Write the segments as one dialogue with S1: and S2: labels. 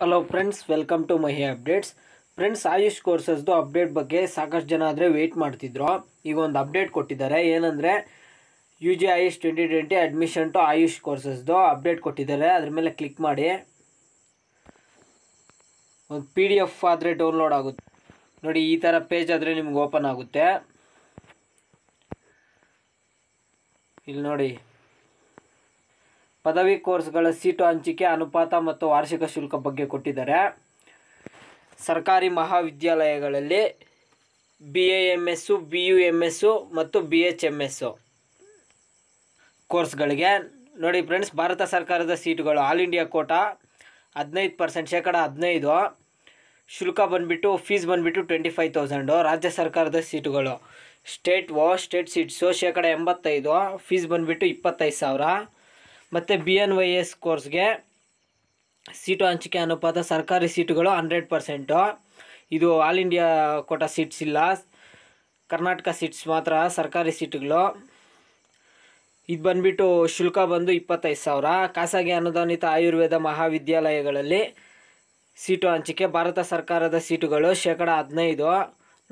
S1: hello friends welcome to Mahi updates friends AYUSH ಕೋರ್ಸಸ್ದು update ಬಗ್ಗೆ ಸಾಕಷ್ಟು ಜನ ಆದರೆ ವೆಯ್ಟ್ ಮಾಡ್ತಿದ್ರು ಈಗ ಒಂದು ಅಪ್ಡೇಟ್ ಕೊಟ್ಟಿದ್ದಾರೆ ಏನಂದರೆ U G AYUSH twenty twenty admission to AYUSH ಕೋರ್ಸಸ್ದು ಅಪ್ಡೇಟ್ ಕೊಟ್ಟಿದ್ದಾರೆ ಅದ್ರ ಮೇಲೆ ಕ್ಲಿಕ್ ಮಾಡಿ ಒಂದು ಪಿ ಡಿ ಎಫ್ ಆದರೆ ಡೌನ್ಲೋಡ್ ಆಗುತ್ತೆ ನೋಡಿ ಈ ಥರ ಪೇಜ್ ಆದರೆ ನಿಮ್ಗೆ ಓಪನ್ ಆಗುತ್ತೆ ಇಲ್ಲಿ ನೋಡಿ ಪದವಿ ಕೋರ್ಸ್ಗಳ ಸೀಟು ಹಂಚಿಕೆ ಅನುಪಾತ ಮತ್ತು ವಾರ್ಷಿಕ ಶುಲ್ಕ ಬಗ್ಗೆ ಕೊಟ್ಟಿದ್ದಾರೆ ಸರ್ಕಾರಿ ಮಹಾವಿದ್ಯಾಲಯಗಳಲ್ಲಿ B A M S B U M S ಮತ್ತು ಬಿ ಎಚ್ ಎಮ್ ಎಸ್ಸು ಕೋರ್ಸ್ಗಳಿಗೆ ನೋಡಿ ಫ್ರೆಂಡ್ಸ್ ಭಾರತ ಸರ್ಕಾರದ ಸೀಟುಗಳು ಆಲ್ ಇಂಡಿಯಾ ಕೋಟಾ ಹದಿನೈದು ಪರ್ಸೆಂಟ್ ಶೇಕಡ ಹದಿನೈದು ಶುಲ್ಕ ಬಂದುಬಿಟ್ಟು ಫೀಸ್ ಬಂದುಬಿಟ್ಟು ಟ್ವೆಂಟಿ ಫೈವ್ ತೌಸಂಡು ರಾಜ್ಯ ಸರ್ಕಾರದ ಸೀಟುಗಳು ಸ್ಟೇಟ್ ವಾ ಸ್ಟೇಟ್ ಸೀಟ್ಸು ಶೇಕಡ ಎಂಬತ್ತೈದು ಫೀಸ್ ಬಂದುಬಿಟ್ಟು ಇಪ್ಪತ್ತೈದು ಸಾವಿರ ಮತ್ತು ಬಿ ಎನ್ ವೈ ಎಸ್ ಕೋರ್ಸ್ಗೆ ಸೀಟು ಹಂಚಿಕೆ ಅನುಪಾತ ಸರ್ಕಾರಿ ಸೀಟುಗಳು ಹಂಡ್ರೆಡ್ ಪರ್ಸೆಂಟು ಇದು ಆಲ್ ಇಂಡಿಯಾ ಕೋಟ ಸೀಟ್ಸ್ ಇಲ್ಲ ಕರ್ನಾಟಕ ಸೀಟ್ಸ್ ಮಾತ್ರ ಸರ್ಕಾರಿ ಸೀಟುಗಳು ಇದು ಬಂದುಬಿಟ್ಟು ಶುಲ್ಕ ಬಂದು ಇಪ್ಪತ್ತೈದು ಸಾವಿರ ಖಾಸಗಿ ಅನುದಾನಿತ ಆಯುರ್ವೇದ ಮಹಾವಿದ್ಯಾಲಯಗಳಲ್ಲಿ ಸೀಟು ಹಂಚಿಕೆ ಭಾರತ ಸರ್ಕಾರದ ಸೀಟುಗಳು ಶೇಕಡ ಹದಿನೈದು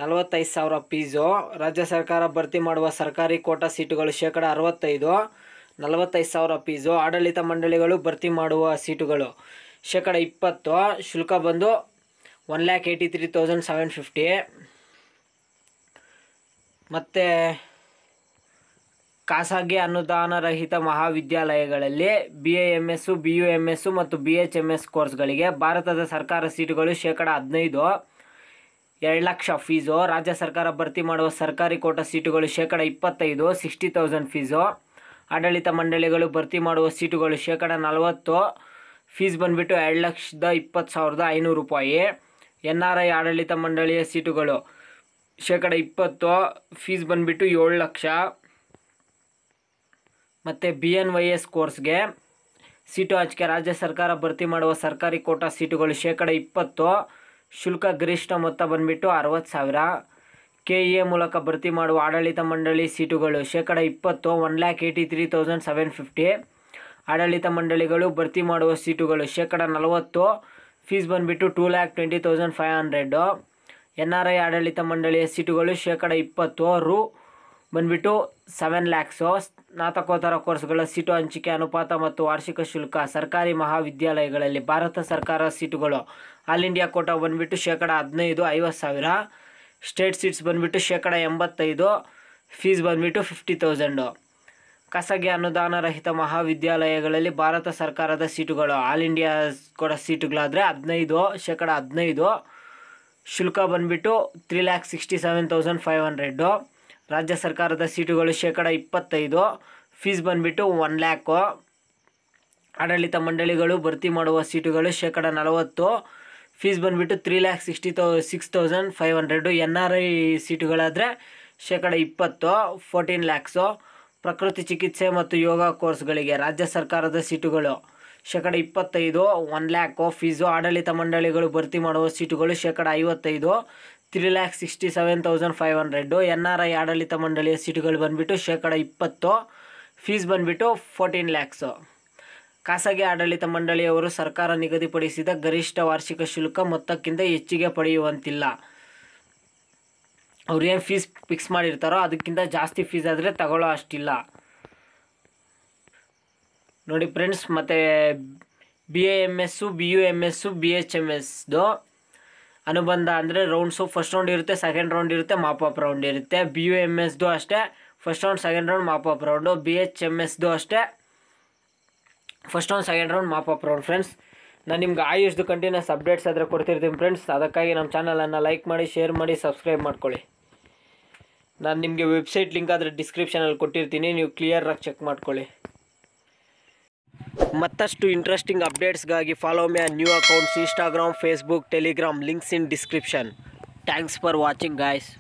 S1: ನಲವತ್ತೈದು ಸಾವಿರ ಫೀಸು ರಾಜ್ಯ ಸರ್ಕಾರ ಭರ್ತಿ ಮಾಡುವ ಸರ್ಕಾರಿ ಕೋಟಾ ಸೀಟುಗಳು ಶೇಕಡ ಅರವತ್ತೈದು ನಲವತ್ತೈದು ಸಾವಿರ ಫೀಸು ಆಡಳಿತ ಮಂಡಳಿಗಳು ಭರ್ತಿ ಮಾಡುವ ಸೀಟುಗಳು ಶೇಕಡ ಇಪ್ಪತ್ತು ಶುಲ್ಕ ಬಂದು one lakh eighty three thousand seven fifty ಮತ್ತು ಖಾಸಗಿ ಅನುದಾನ ರಹಿತ ಮಹಾವಿದ್ಯಾಲಯಗಳಲ್ಲಿ B A M S B U M S ಮತ್ತು ಬಿ ಎಚ್ ಎಮ್ ಎಸ್ ಕೋರ್ಸ್ಗಳಿಗೆ ಭಾರತದ ಸರ್ಕಾರ ಸೀಟುಗಳು ಶೇಕಡ ಹದಿನೈದು ಎರಡು ಲಕ್ಷ ಫೀಸು ರಾಜ್ಯ ಸರ್ಕಾರ ಭರ್ತಿ ಮಾಡುವ ಸರ್ಕಾರಿ ಕೋಟ ಸೀಟುಗಳು ಶೇಕಡ ಇಪ್ಪತ್ತೈದು ಸಿಕ್ಸ್ಟಿ ತೌಸಂಡ್ ಫೀಸು ಆಡಳಿತ ಮಂಡಳಿಗಳು ಭರ್ತಿ ಮಾಡುವ ಸೀಟುಗಳು ಶೇಕಡ ನಲವತ್ತು ಫೀಸ್ ಬಂದುಬಿಟ್ಟು ಎರಡು ಲಕ್ಷದ ಇಪ್ಪತ್ತು ಸಾವಿರದ ಐನೂರು ರೂಪಾಯಿ ಎನ್ ಆರ್ ಐ ಆಡಳಿತ ಮಂಡಳಿಯ ಸೀಟುಗಳು ಶೇಕಡ ಇಪ್ಪತ್ತು ಫೀಸ್ ಬಂದ್ಬಿಟ್ಟು ಏಳು ಲಕ್ಷ ಮತ್ತು ಬಿ ಎನ್ ವೈ ಎಸ್ ಕೋರ್ಸ್ಗೆ ಸೀಟು ಹಂಚಿಕೆ ರಾಜ್ಯ ಸರ್ಕಾರ ಭರ್ತಿ ಮಾಡುವ ಸರ್ಕಾರಿ ಕೋಟಾ ಸೀಟುಗಳು ಶೇಕಡ ಇಪ್ಪತ್ತು ಶುಲ್ಕ ಗರಿಷ್ಠ ಮೊತ್ತ ಬಂದುಬಿಟ್ಟು ಅರವತ್ತು ಸಾವಿರ ಕೆಇಎ e ಮೂಲಕ ಭರ್ತಿ ಮಾಡುವ ಆಡಳಿತ ಮಂಡಳಿ ಸೀಟುಗಳು ಶೇಕಡ ಇಪ್ಪತ್ತು one lakh eighty three thousand seven fifty ಆಡಳಿತ ಮಂಡಳಿಗಳು ಭರ್ತಿ ಮಾಡುವ ಸೀಟುಗಳು ಶೇಕಡ ನಲವತ್ತು ಫೀಸ್ ಬಂದುಬಿಟ್ಟು two lakh twenty thousand five hundred N R I ಆಡಳಿತ ಮಂಡಳಿಯ ಸೀಟುಗಳು ಶೇಕಡ ಇಪ್ಪತ್ತು ರು ಬಂದುಬಿಟ್ಟು ಸೆವೆನ್ ಲ್ಯಾಕ್ಸು ಸ್ನಾತಕೋತ್ತರ ಕೋರ್ಸ್ಗಳ ಸೀಟು ಹಂಚಿಕೆ ಅನುಪಾತ ಮತ್ತು ವಾರ್ಷಿಕ ಶುಲ್ಕ ಸರ್ಕಾರಿ ಮಹಾವಿದ್ಯಾಲಯಗಳಲ್ಲಿ ಭಾರತ ಸರ್ಕಾರ ಸೀಟುಗಳು ಆಲ್ ಇಂಡಿಯಾ ಕೋಟ ಬಂದುಬಿಟ್ಟು ಶೇಕಡ ಹದಿನೈದು ಐವತ್ತು ಸಾವಿರ ಸ್ಟೇಟ್ ಸೀಟ್ಸ್ ಬಂದುಬಿಟ್ಟು ಶೇಕಡ ಎಂಬತ್ತೈದು ಫೀಸ್ ಬಂದುಬಿಟ್ಟು ಫಿಫ್ಟಿ ತೌಸಂಡು ಖಾಸಗಿ ಅನುದಾನ ರಹಿತ ಮಹಾವಿದ್ಯಾಲಯಗಳಲ್ಲಿ ಭಾರತ ಸರ್ಕಾರದ ಸೀಟುಗಳು ಆಲ್ ಇಂಡಿಯಾ ಕೊಡೋ ಸೀಟುಗಳಾದರೆ ಹದಿನೈದು ಶೇಕಡ ಹದಿನೈದು ಶುಲ್ಕ ಬಂದುಬಿಟ್ಟು three lakh sixty seven thousand five hundred ರಾಜ್ಯ ಸರ್ಕಾರದ ಸೀಟುಗಳು ಶೇಕಡ ಇಪ್ಪತ್ತೈದು ಫೀಸ್ ಬಂದುಬಿಟ್ಟು ಒನ್ ಲ್ಯಾಕು ಆಡಳಿತ ಮಂಡಳಿಗಳು ಭರ್ತಿ ಮಾಡುವ ಸೀಟುಗಳು ಶೇಕಡ ನಲವತ್ತು ಫೀಸ್ ಬಂದುಬಿಟ್ಟು ತ್ರೀ ಲ್ಯಾಕ್ ಸಿಕ್ಸ್ಟಿ ತೌ six thousand five hundred N R I ಸೀಟುಗಳಾದರೆ ಶೇಕಡ ಇಪ್ಪತ್ತು ಫೋರ್ಟೀನ್ ಲ್ಯಾಕ್ಸು ಪ್ರಕೃತಿ ಚಿಕಿತ್ಸೆ ಮತ್ತು ಯೋಗ ಕೋರ್ಸ್ಗಳಿಗೆ ರಾಜ್ಯ ಸರ್ಕಾರದ ಸೀಟುಗಳು ಶೇಕಡ ಇಪ್ಪತ್ತೈದು ಒನ್ ಲ್ಯಾಕು ಫೀಸು ಆಡಳಿತ ಮಂಡಳಿಗಳು ಭರ್ತಿ ಮಾಡುವ ಸೀಟುಗಳು ಶೇಕಡ ಐವತ್ತೈದು three lakh sixty seven thousand five hundred N R I ಆಡಳಿತ ಮಂಡಳಿಯ ಸೀಟುಗಳು ಬಂದುಬಿಟ್ಟು ಶೇಕಡ ಇಪ್ಪತ್ತು ಫೀಸ್ ಬಂದುಬಿಟ್ಟು ಫೋರ್ಟೀನ್ ಲ್ಯಾಕ್ಸು ಖಾಸಗಿ ಆಡಳಿತ ಮಂಡಳಿಯವರು ಸರ್ಕಾರ ನಿಗದಿಪಡಿಸಿದ ಗರಿಷ್ಠ ವಾರ್ಷಿಕ ಶುಲ್ಕ ಮೊತ್ತಕ್ಕಿಂತ ಹೆಚ್ಚಿಗೆ ಪಡೆಯುವಂತಿಲ್ಲ ಅವ್ರು ಏನು ಫೀಸ್ ಫಿಕ್ಸ್ ಮಾಡಿರ್ತಾರೋ ಅದಕ್ಕಿಂತ ಜಾಸ್ತಿ ಫೀಸ್ ಆದರೆ ತಗೊಳ್ಳೋ ಅಷ್ಟಿಲ್ಲ ನೋಡಿ ಫ್ರೆಂಡ್ಸ್ ಮತ್ತು B A M S B U M S B H M ಎಸ್ದು ಅನುಬಂಧ ಅಂದರೆ ರೌಂಡ್ಸು ಫಸ್ಟ್ ರೌಂಡ್ ಇರುತ್ತೆ ಸೆಕೆಂಡ್ ರೌಂಡ್ ಇರುತ್ತೆ ಮಾಪ್ ರೌಂಡ್ ಇರುತ್ತೆ ಬಿ ಯು ಎಮ್ ಎಸ್ದು ಅಷ್ಟೇ first round second round mop up round B H M ಎಸ್ದು ಅಷ್ಟೇ ಫಸ್ಟ್ ಒಂದು second round up round friends ನಾನು ನಿಮ್ಗೆ ಆಯುಷ್ದು ಕಂಟಿನ್ಯೂಸ್ ಅಪ್ಡೇಟ್ಸ್ ಆದರೆ ಕೊಡ್ತಿರ್ತೀನಿ ಫ್ರೆಂಡ್ಸ್ ಅದಕ್ಕಾಗಿ ನಮ್ಮ ಚಾನಲನ್ನು ಲೈಕ್ ಮಾಡಿ ಶೇರ್ ಮಾಡಿ ಸಬ್ಸ್ಕ್ರೈಬ್ ಮಾಡ್ಕೊಳ್ಳಿ ನಾನು ನಿಮಗೆ ವೆಬ್ಸೈಟ್ ಲಿಂಕ್ ಆದರೆ ಡಿಸ್ಕ್ರಿಪ್ಷನಲ್ಲಿ ಕೊಟ್ಟಿರ್ತೀನಿ ನೀವು ಕ್ಲಿಯರಾಗಿ ಚೆಕ್ ಮಾಡ್ಕೊಳ್ಳಿ ಮತ್ತಷ್ಟು ಇಂಟ್ರೆಸ್ಟಿಂಗ್ ಅಪ್ಡೇಟ್ಸ್ಗಾಗಿ follow my new accounts Instagram Facebook Telegram links in description thanks for watching guys